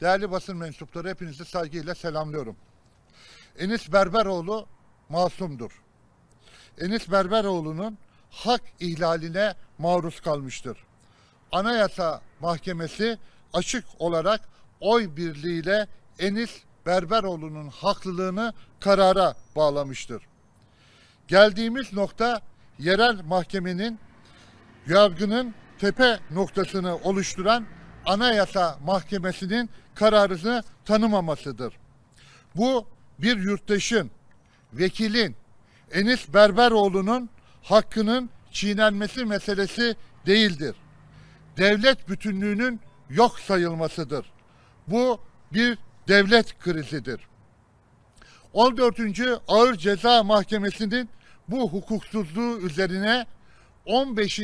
Değerli basın mensupları hepinizi saygıyla selamlıyorum. Enis Berberoğlu masumdur. Enis Berberoğlu'nun hak ihlaline maruz kalmıştır. Anayasa Mahkemesi açık olarak oy birliğiyle Enis Berberoğlu'nun haklılığını karara bağlamıştır. Geldiğimiz nokta yerel mahkemenin yargının tepe noktasını oluşturan Anayasa Mahkemesi'nin kararını tanımamasıdır. Bu bir yurttaşın, vekilin, Enis Berberoğlu'nun hakkının çiğnenmesi meselesi değildir. Devlet bütünlüğünün yok sayılmasıdır. Bu bir devlet krizidir. 14. Ağır Ceza Mahkemesi'nin bu hukuksuzluğu üzerine 15.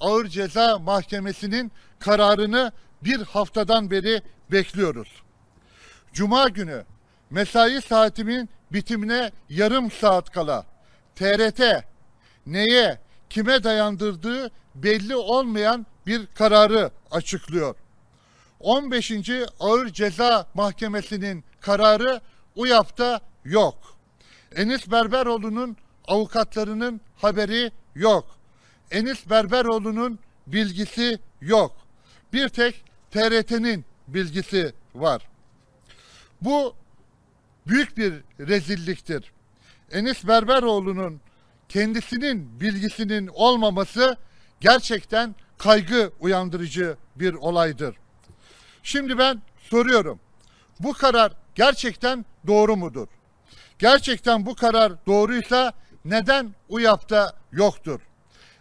Ağır Ceza Mahkemesi'nin kararını bir haftadan beri bekliyoruz. Cuma günü mesai saatimin bitimine yarım saat kala TRT neye, kime dayandırdığı belli olmayan bir kararı açıklıyor. 15. Ağır Ceza Mahkemesi'nin kararı UYAP'ta yok. Enis Berberoğlu'nun avukatlarının haberi yok. Enis Berberoğlu'nun bilgisi yok bir tek TRT'nin bilgisi var. Bu büyük bir rezilliktir. Enis Berberoğlu'nun kendisinin bilgisinin olmaması gerçekten kaygı uyandırıcı bir olaydır. Şimdi ben soruyorum. Bu karar gerçekten doğru mudur? Gerçekten bu karar doğruysa neden UYAP'ta yoktur?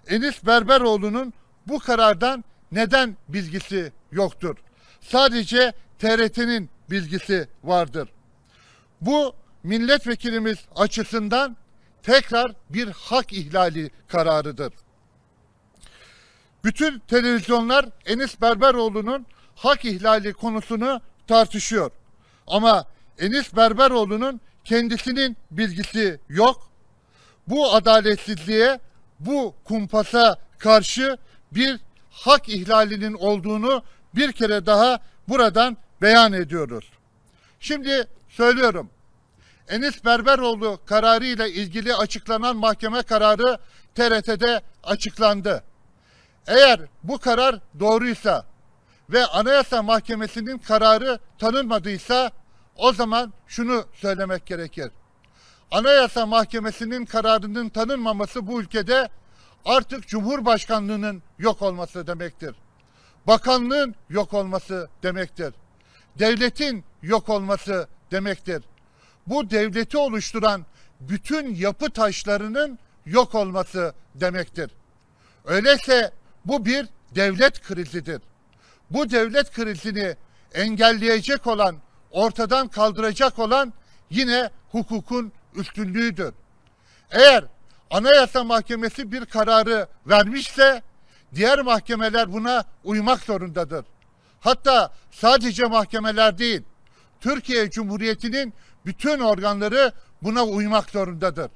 Enis Berberoğlu'nun bu karardan neden bilgisi yoktur? Sadece TRT'nin bilgisi vardır. Bu milletvekilimiz açısından tekrar bir hak ihlali kararıdır. Bütün televizyonlar Enis Berberoğlu'nun hak ihlali konusunu tartışıyor. Ama Enis Berberoğlu'nun kendisinin bilgisi yok. Bu adaletsizliğe, bu kumpasa karşı bir hak ihlalinin olduğunu bir kere daha buradan beyan ediyoruz. Şimdi söylüyorum. Enis Berberoğlu kararı ile ilgili açıklanan mahkeme kararı TRT'de açıklandı. Eğer bu karar doğruysa ve Anayasa Mahkemesi'nin kararı tanınmadıysa o zaman şunu söylemek gerekir. Anayasa Mahkemesi'nin kararının tanınmaması bu ülkede artık Cumhurbaşkanlığının yok olması demektir. Bakanlığın yok olması demektir. Devletin yok olması demektir. Bu devleti oluşturan bütün yapı taşlarının yok olması demektir. Öyleyse bu bir devlet krizidir. Bu devlet krizini engelleyecek olan, ortadan kaldıracak olan yine hukukun üstünlüğüdür. Eğer Anayasa Mahkemesi bir kararı vermişse diğer mahkemeler buna uymak zorundadır. Hatta sadece mahkemeler değil, Türkiye Cumhuriyeti'nin bütün organları buna uymak zorundadır.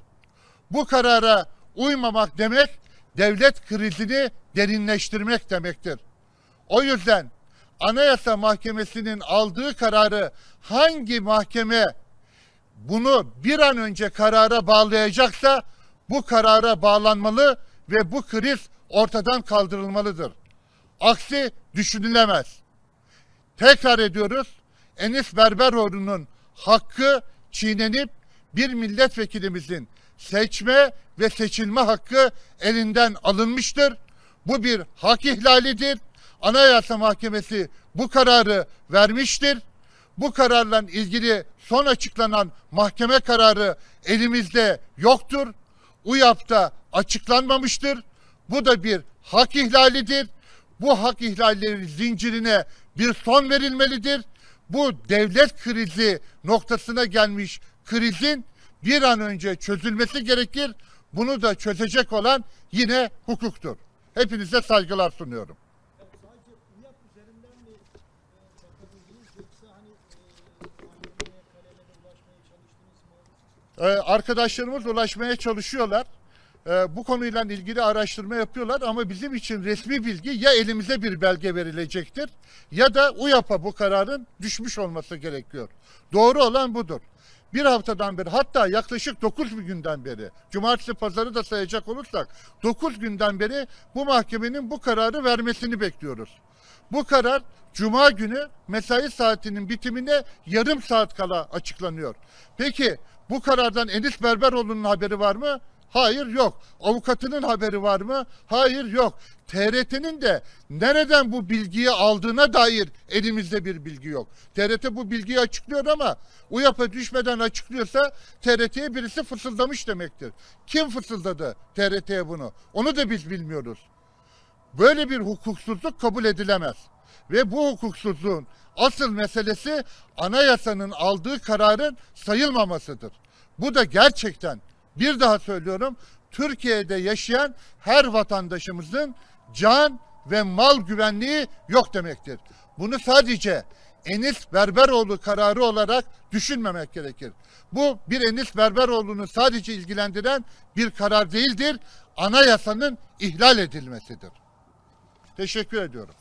Bu karara uymamak demek devlet krizini derinleştirmek demektir. O yüzden Anayasa Mahkemesi'nin aldığı kararı hangi mahkeme bunu bir an önce karara bağlayacaksa bu karara bağlanmalı ve bu kriz ortadan kaldırılmalıdır. Aksi düşünülemez. Tekrar ediyoruz. Enis Berberoğlu'nun hakkı çiğnenip bir milletvekilimizin seçme ve seçilme hakkı elinden alınmıştır. Bu bir hak ihlalidir. Anayasa Mahkemesi bu kararı vermiştir. Bu kararla ilgili son açıklanan mahkeme kararı elimizde yoktur. UYAP'ta açıklanmamıştır. Bu da bir hak ihlalidir. Bu hak ihlalleri zincirine bir son verilmelidir. Bu devlet krizi noktasına gelmiş krizin bir an önce çözülmesi gerekir. Bunu da çözecek olan yine hukuktur. Hepinize saygılar sunuyorum. Ee, arkadaşlarımız ulaşmaya çalışıyorlar. Ee, bu konuyla ilgili araştırma yapıyorlar ama bizim için resmi bilgi ya elimize bir belge verilecektir ya da UYAP'a bu kararın düşmüş olması gerekiyor. Doğru olan budur bir haftadan beri hatta yaklaşık 9 günden beri cumartesi pazarı da sayacak olursak 9 günden beri bu mahkemenin bu kararı vermesini bekliyoruz. Bu karar Cuma günü mesai saatinin bitimine yarım saat kala açıklanıyor. Peki bu karardan Enis Berberoğlu'nun haberi var mı? Hayır yok. Avukatının haberi var mı? Hayır yok. TRT'nin de nereden bu bilgiyi aldığına dair elimizde bir bilgi yok. TRT bu bilgiyi açıklıyor ama UYAP'a düşmeden açıklıyorsa TRT'ye birisi fısıldamış demektir. Kim fısıldadı TRT'ye bunu? Onu da biz bilmiyoruz. Böyle bir hukuksuzluk kabul edilemez. Ve bu hukuksuzluğun asıl meselesi anayasanın aldığı kararın sayılmamasıdır. Bu da gerçekten bir daha söylüyorum Türkiye'de yaşayan her vatandaşımızın can ve mal güvenliği yok demektir. Bunu sadece Enis Berberoğlu kararı olarak düşünmemek gerekir. Bu bir Enis Berberoğlu'nu sadece ilgilendiren bir karar değildir. Anayasanın ihlal edilmesidir. Teşekkür ediyorum.